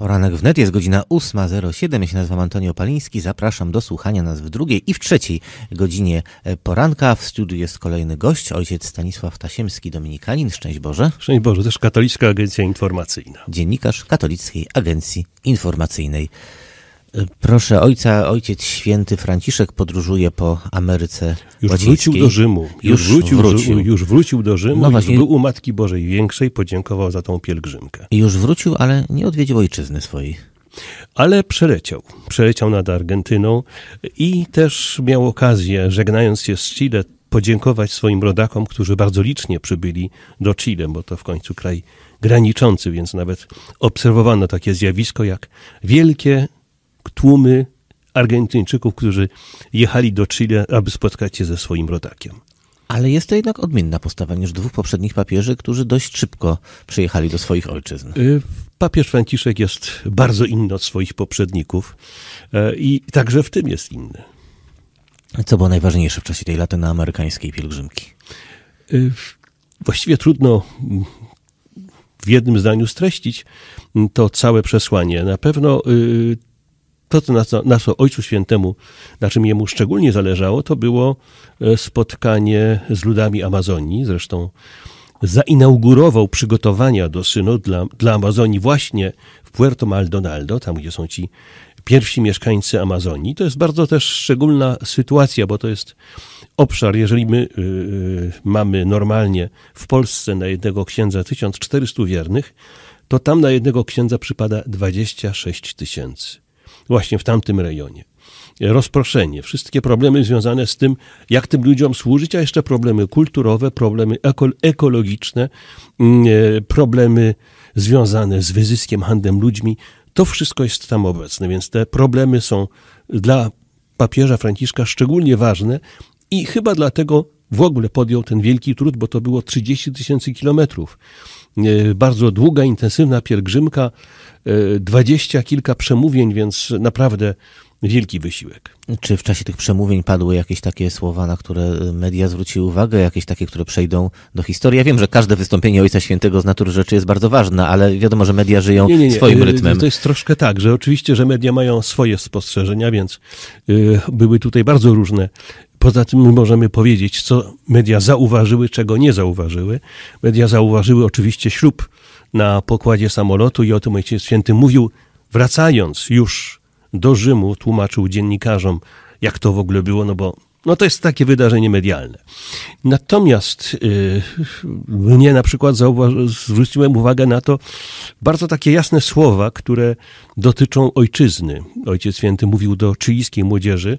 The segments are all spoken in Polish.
Poranek wnet jest godzina 8.07. Ja się nazywam Antonio Paliński. Zapraszam do słuchania nas w drugiej i w trzeciej godzinie e, poranka. W studiu jest kolejny gość, ojciec Stanisław Tasiemski, dominikanin. Szczęść Boże. Szczęść Boże, też Katolicka Agencja Informacyjna. Dziennikarz Katolickiej Agencji Informacyjnej. Proszę ojca, ojciec święty Franciszek podróżuje po Ameryce Już Łacińskiej. wrócił do Rzymu. Już, już wrócił, wrócił. Już wrócił do Rzymu, no właśnie. był u Matki Bożej Większej, podziękował za tą pielgrzymkę. Już wrócił, ale nie odwiedził ojczyzny swojej. Ale przeleciał. Przeleciał nad Argentyną i też miał okazję, żegnając się z Chile, podziękować swoim rodakom, którzy bardzo licznie przybyli do Chile, bo to w końcu kraj graniczący, więc nawet obserwowano takie zjawisko jak wielkie tłumy Argentyńczyków, którzy jechali do Chile, aby spotkać się ze swoim rodakiem. Ale jest to jednak odmienna postawa niż dwóch poprzednich papieży, którzy dość szybko przyjechali do swoich ojczyzn. Y, papież Franciszek jest bardzo inny od swoich poprzedników e, i także w tym jest inny. Co było najważniejsze w czasie tej latynoamerykańskiej pielgrzymki? Y, właściwie trudno mm, w jednym zdaniu streścić mm, to całe przesłanie. Na pewno y, to, co na co Ojcu Świętemu, na czym jemu szczególnie zależało, to było e, spotkanie z ludami Amazonii. Zresztą zainaugurował przygotowania do synu dla, dla Amazonii właśnie w Puerto Maldonado, tam gdzie są ci pierwsi mieszkańcy Amazonii. To jest bardzo też szczególna sytuacja, bo to jest obszar, jeżeli my yy, mamy normalnie w Polsce na jednego księdza 1400 wiernych, to tam na jednego księdza przypada 26 tysięcy właśnie w tamtym rejonie. Rozproszenie, wszystkie problemy związane z tym, jak tym ludziom służyć, a jeszcze problemy kulturowe, problemy ekologiczne, mm, e, problemy związane z wyzyskiem, handlem ludźmi, to wszystko jest tam obecne, więc te problemy są dla papieża Franciszka szczególnie ważne i chyba dlatego w ogóle podjął ten wielki trud, bo to było 30 tysięcy kilometrów. E, bardzo długa, intensywna pielgrzymka, e, dwadzieścia kilka przemówień, więc naprawdę wielki wysiłek. Czy w czasie tych przemówień padły jakieś takie słowa, na które e, media zwróciły uwagę, jakieś takie, które przejdą do historii? Ja wiem, że każde wystąpienie Ojca Świętego z natury rzeczy jest bardzo ważne, ale wiadomo, że media żyją nie, nie, nie. swoim rytmem. To jest troszkę tak, że oczywiście, że media mają swoje spostrzeżenia, więc były tutaj bardzo różne Poza tym możemy powiedzieć, co media zauważyły, czego nie zauważyły. Media zauważyły oczywiście ślub na pokładzie samolotu i o tym Ojciec Święty mówił, wracając już do Rzymu, tłumaczył dziennikarzom, jak to w ogóle było, no bo no to jest takie wydarzenie medialne. Natomiast yy, mnie na przykład zwróciłem uwagę na to bardzo takie jasne słowa, które dotyczą ojczyzny. Ojciec Święty mówił do czyjskiej młodzieży,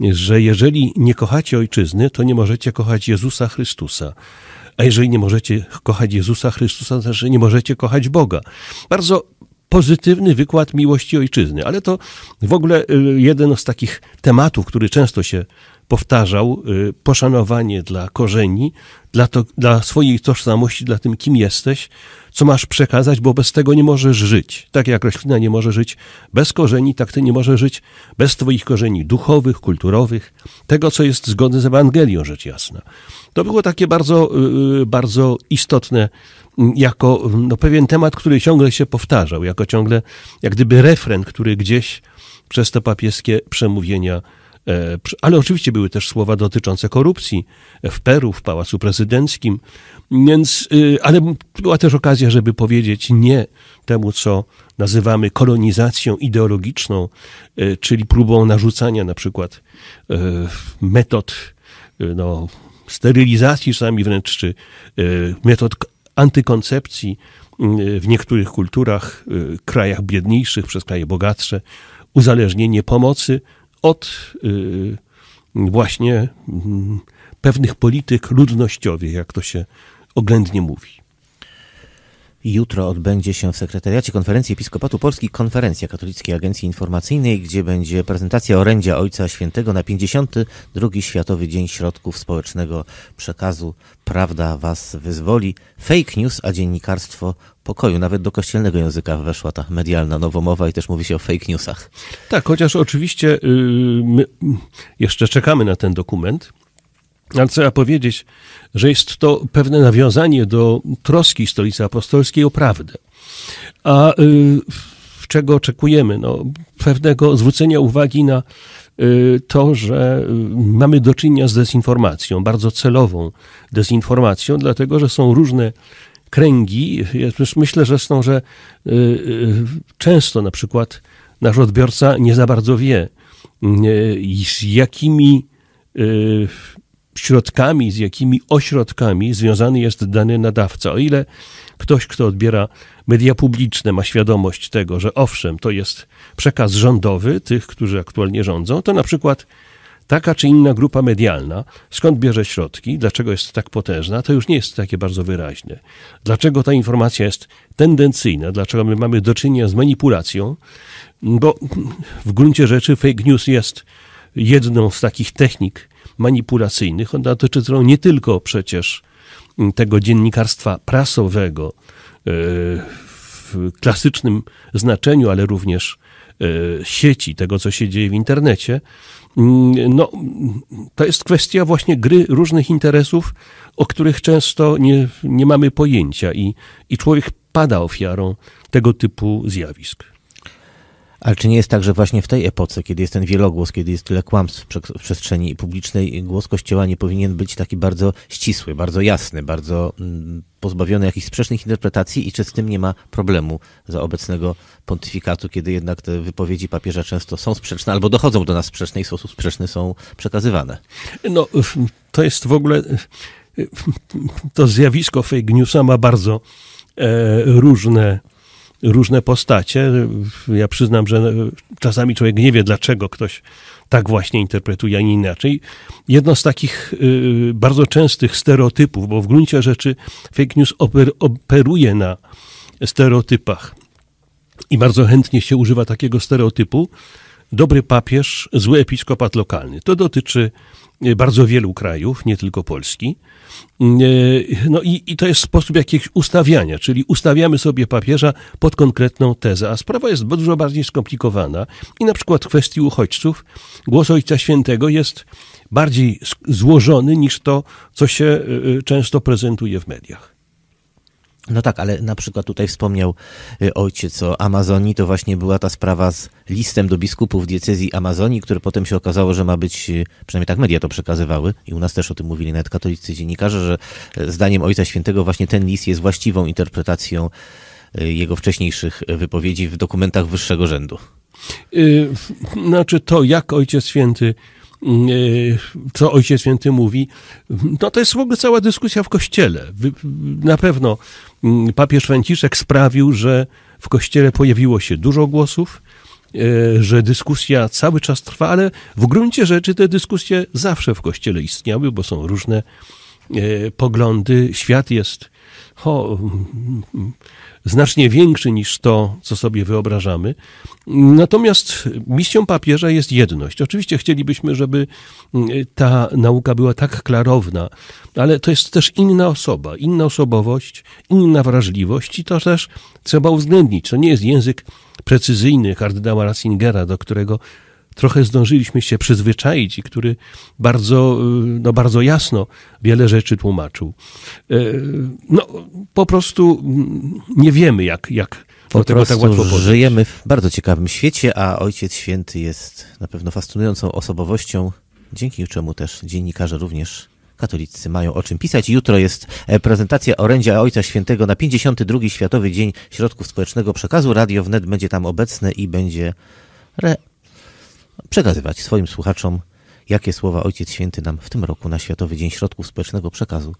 że jeżeli nie kochacie ojczyzny, to nie możecie kochać Jezusa Chrystusa. A jeżeli nie możecie kochać Jezusa Chrystusa, to znaczy nie możecie kochać Boga. Bardzo pozytywny wykład miłości ojczyzny, ale to w ogóle y, jeden z takich tematów, który często się powtarzał y, poszanowanie dla korzeni, dla, to, dla swojej tożsamości, dla tym, kim jesteś, co masz przekazać, bo bez tego nie możesz żyć. Tak jak roślina nie może żyć bez korzeni, tak ty nie możesz żyć bez twoich korzeni duchowych, kulturowych, tego, co jest zgodne z Ewangelią, rzecz jasna. To było takie bardzo, y, y, bardzo istotne, mm, jako mm, no, pewien temat, który ciągle się powtarzał, jako ciągle, jak gdyby refren, który gdzieś przez te papieskie przemówienia E, ale oczywiście były też słowa dotyczące korupcji e, w Peru, w Pałacu Prezydenckim. Więc, y, ale była też okazja, żeby powiedzieć nie temu, co nazywamy kolonizacją ideologiczną, e, czyli próbą narzucania na przykład metod no, sterylizacji czasami wręcz, czy metod antykoncepcji w niektórych kulturach, krajach biedniejszych przez kraje bogatsze, uzależnienie pomocy od y, właśnie mm, pewnych polityk ludnościowych, jak to się oględnie mówi. Jutro odbędzie się w Sekretariacie Konferencji Episkopatu Polski konferencja Katolickiej Agencji Informacyjnej, gdzie będzie prezentacja orędzia Ojca Świętego na 52. Światowy Dzień Środków Społecznego Przekazu. Prawda was wyzwoli. Fake news, a dziennikarstwo pokoju. Nawet do kościelnego języka weszła ta medialna nowomowa i też mówi się o fake newsach. Tak, chociaż oczywiście yy, my jeszcze czekamy na ten dokument ale trzeba powiedzieć, że jest to pewne nawiązanie do troski stolicy apostolskiej o prawdę. A y, czego oczekujemy? No, pewnego zwrócenia uwagi na y, to, że y, mamy do czynienia z dezinformacją, bardzo celową dezinformacją, dlatego że są różne kręgi. Ja myślę zresztą, że często na przykład nasz odbiorca nie za bardzo wie, z jakimi środkami, z jakimi ośrodkami związany jest dany nadawca. O ile ktoś, kto odbiera media publiczne, ma świadomość tego, że owszem, to jest przekaz rządowy tych, którzy aktualnie rządzą, to na przykład taka czy inna grupa medialna, skąd bierze środki, dlaczego jest tak potężna, to już nie jest takie bardzo wyraźne. Dlaczego ta informacja jest tendencyjna, dlaczego my mamy do czynienia z manipulacją, bo w gruncie rzeczy fake news jest jedną z takich technik manipulacyjnych. Ona dotyczy nie tylko przecież mm, tego dziennikarstwa prasowego e, w klasycznym znaczeniu, ale również e, sieci, tego co się dzieje w internecie. Mm, no, to jest kwestia właśnie gry różnych interesów, o których często nie, nie mamy pojęcia i, i człowiek pada ofiarą tego typu zjawisk. Ale czy nie jest tak, że właśnie w tej epoce, kiedy jest ten wielogłos, kiedy jest tyle kłamstw w przestrzeni publicznej, głos Kościoła nie powinien być taki bardzo ścisły, bardzo jasny, bardzo mm, pozbawiony jakichś sprzecznych interpretacji i czy z tym nie ma problemu za obecnego pontyfikatu, kiedy jednak te wypowiedzi papieża często są sprzeczne albo dochodzą do nas sprzeczne i w sposób sprzeczny są przekazywane? No, to jest w ogóle... To zjawisko fake newsa ma bardzo e, różne różne postacie. Ja przyznam, że e, czasami człowiek nie wie, dlaczego ktoś tak właśnie interpretuje, a nie inaczej. Jedno z takich e, bardzo częstych stereotypów, bo w gruncie rzeczy fake news oper operuje na stereotypach i bardzo chętnie się używa takiego stereotypu, dobry papież, zły episkopat lokalny. To dotyczy e, bardzo wielu krajów, nie tylko Polski. E, no i, i, to jest sposób jakiegoś ustawiania, czyli ustawiamy sobie papieża pod konkretną tezę, a sprawa jest dużo bardziej skomplikowana i na przykład w kwestii uchodźców głos Ojca Świętego jest bardziej złożony niż to, co się e, często prezentuje w mediach. No tak, ale na przykład tutaj wspomniał y, ojciec o Amazonii, to właśnie była ta sprawa z listem do biskupów diecezji Amazonii, który potem się okazało, że ma być, y, przynajmniej tak media to przekazywały i u nas też o tym mówili nawet katolicy dziennikarze, że y, zdaniem Ojca Świętego właśnie ten list jest właściwą interpretacją jego wcześniejszych wypowiedzi w dokumentach wyższego rzędu. Znaczy to, jak Ojciec Święty Mm, e, co Ojciec Święty mówi. No to jest w ogóle cała dyskusja w Kościele. Na pewno mm, papież Franciszek sprawił, że w Kościele pojawiło się dużo głosów, e, że dyskusja cały czas trwa, ale w gruncie rzeczy te dyskusje zawsze w Kościele istniały, bo są różne e, poglądy. Świat jest ho, znacznie większy niż to, co sobie wyobrażamy. Natomiast misją papieża jest jedność. Oczywiście chcielibyśmy, żeby mm, ta nauka była tak klarowna, ale to jest też inna osoba, inna osobowość, inna wrażliwość i to też trzeba uwzględnić. To nie jest język precyzyjny kardynała Ratzingera, do którego trochę zdążyliśmy się przyzwyczaić i który bardzo, y, no bardzo jasno wiele rzeczy tłumaczył. E, no, po prostu mm, nie wiemy, jak, jak po tego tak łatwo powiedzieć. żyjemy w bardzo ciekawym świecie, a Ojciec Święty jest na pewno fascynującą osobowością, dzięki czemu też dziennikarze również katolicy mają o czym pisać. Jutro jest e, prezentacja orędzia Ojca Świętego na 52. Światowy Dzień Środków Społecznego Przekazu. Radio wnet będzie tam obecne i będzie re przekazywać swoim słuchaczom, jakie słowa Ojciec Święty nam w tym roku na Światowy Dzień Środków Społecznego Przekazu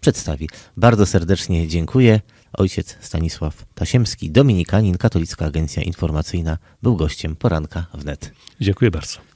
przedstawi. Bardzo serdecznie dziękuję. Ojciec Stanisław Tasiemski, dominikanin, Katolicka Agencja Informacyjna, był gościem poranka wnet. Dziękuję bardzo.